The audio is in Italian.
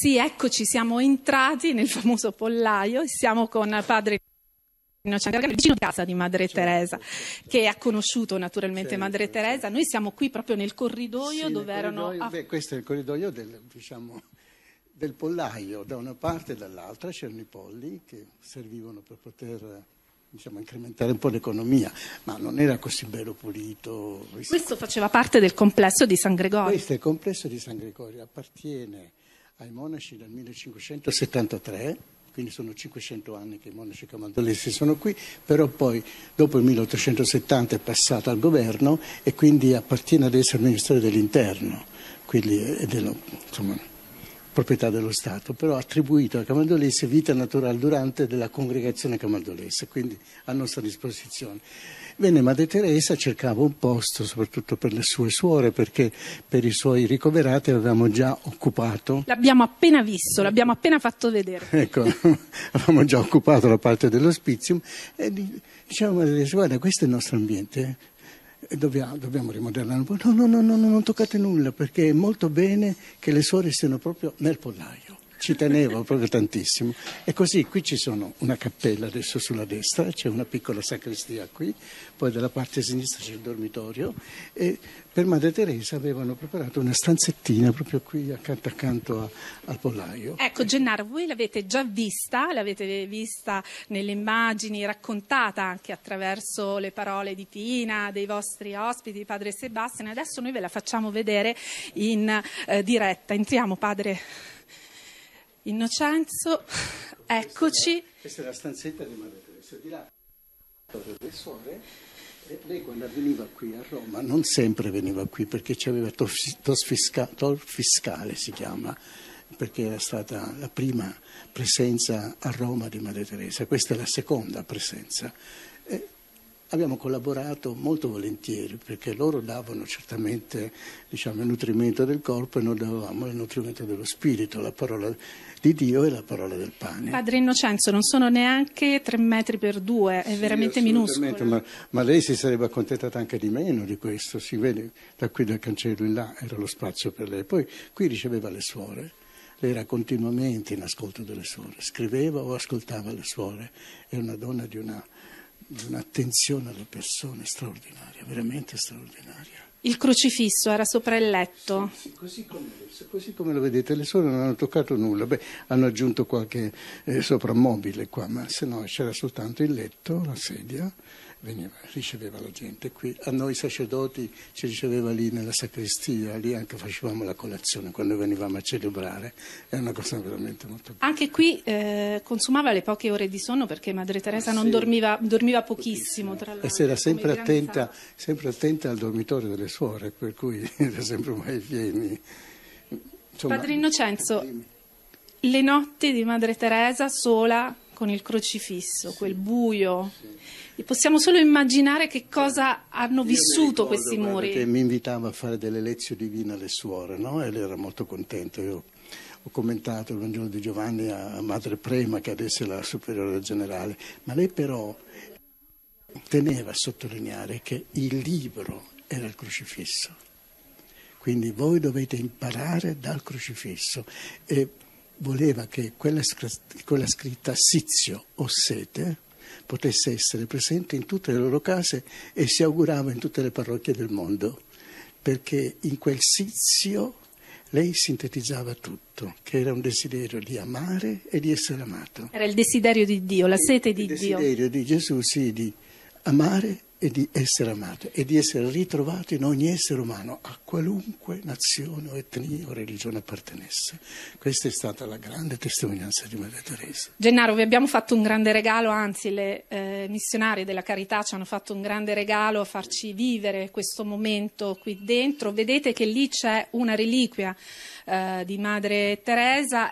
Sì, eccoci, siamo entrati nel famoso pollaio e siamo con padre Innocente, vicino a casa di Madre Teresa, che ha conosciuto naturalmente certo, Madre Teresa. Noi siamo qui proprio nel corridoio sì, dove nel erano... Corridoio, beh, questo è il corridoio del, diciamo, del pollaio, da una parte e dall'altra c'erano i polli che servivano per poter diciamo, incrementare un po' l'economia, ma non era così bello pulito. Questo faceva parte del complesso di San Gregorio. Questo è il complesso di San Gregorio, appartiene ai monaci dal 1573, quindi sono 500 anni che i monaci camaldolesi sono qui, però poi dopo il 1870 è passato al governo e quindi appartiene adesso al Ministero dell'Interno. Quindi, eh, dello, insomma, proprietà dello Stato, però attribuito a Camaldolese vita naturale durante della congregazione camaldolese, quindi a nostra disposizione. Bene, Madre Teresa cercava un posto soprattutto per le sue suore perché per i suoi ricoverati avevamo già occupato. L'abbiamo appena visto, l'abbiamo appena fatto vedere. Ecco, avevamo già occupato la parte dell'ospizium e diciamo Madre Teresa, guarda questo è il nostro ambiente, Dobbiamo, dobbiamo rimodellarlo un po'. No, no, no, no, non toccate nulla perché è molto bene che le suore siano proprio nel pollaio ci tenevo proprio tantissimo. E così qui ci sono una cappella adesso sulla destra, c'è una piccola sacrestia qui, poi dalla parte sinistra c'è il dormitorio e per Madre Teresa avevano preparato una stanzettina proprio qui accanto, accanto a, al pollaio. Ecco Gennaro, voi l'avete già vista, l'avete vista nelle immagini, raccontata anche attraverso le parole di Pina, dei vostri ospiti, di Padre Sebastiano, adesso noi ve la facciamo vedere in eh, diretta. Entriamo Padre. Innocenzo, eccoci. Questa è, la stanzetta di Maria Teresa di là. Lei quando veniva qui a Roma non sempre veniva qui perché c'aveva tosfiscale, fiscale, si chiama, perché era stata la prima presenza a Roma di Maria Teresa, questa è la seconda presenza abbiamo collaborato molto volentieri perché loro davano certamente diciamo, il nutrimento del corpo e noi davamo il nutrimento dello spirito, la parola di Dio e la parola del pane. Padre Innocenzo, non sono neanche tre metri per due, è sì, veramente minuscolo. Ma, ma, lei si sarebbe accontentata anche di meno di questo, si vede da qui dal cancello in là era lo spazio per lei, poi qui riceveva le suore era continuamente in ascolto delle suore, scriveva o ascoltava le suore, è una donna di una di un'attenzione alle persone straordinaria, veramente straordinaria. Il crocifisso era sopra il letto. Così, così come così come lo vedete, le suore non hanno toccato nulla, Beh, hanno aggiunto qualche eh, soprammobile qua, ma se no c'era soltanto il letto, la sedia, veniva, riceveva la gente qui. A noi sacerdoti ci riceveva lì nella sacrestia, lì anche facevamo la colazione quando venivamo a celebrare, è una cosa veramente molto bella. Anche qui eh, consumava le poche ore di sonno perché Madre Teresa non sì, dormiva, dormiva pochissimo, pochissimo. e si era sempre attenta, sempre attenta al dormitorio delle suore, per cui era sempre vai e vieni. Insomma, Padre Innocenzo, dimmi. le notti di Madre Teresa sola con il crocifisso, sì. quel buio. Sì. possiamo solo immaginare che cosa hanno Io vissuto ricordo, questi muri. Perché mi invitava a fare delle lezioni divine alle suore, no? E lei era molto contenta. Io ho commentato il Vangelo di Giovanni a, Madre Prema, che adesso è la superiore generale, ma lei però teneva a sottolineare che il libro era il crocifisso quindi voi dovete imparare dal crocifisso. E voleva che quella, quella scritta sizio o sete potesse essere presente in tutte le loro case e si augurava in tutte le parrocchie del mondo, perché in quel sizio lei sintetizzava tutto, che era un desiderio di amare e di essere amato. Era il desiderio di Dio, la sete di Dio. Il desiderio Dio. di Gesù, sì, di amare e di essere amati e di essere ritrovati in ogni essere umano, a qualunque nazione o etnia o religione appartenesse. Questa è stata la grande testimonianza di Maria Teresa. Gennaro, vi abbiamo fatto un grande regalo, anzi le eh, missionarie della carità ci hanno fatto un grande regalo a farci vivere questo momento qui dentro. Vedete che lì c'è una reliquia eh, di Madre Teresa.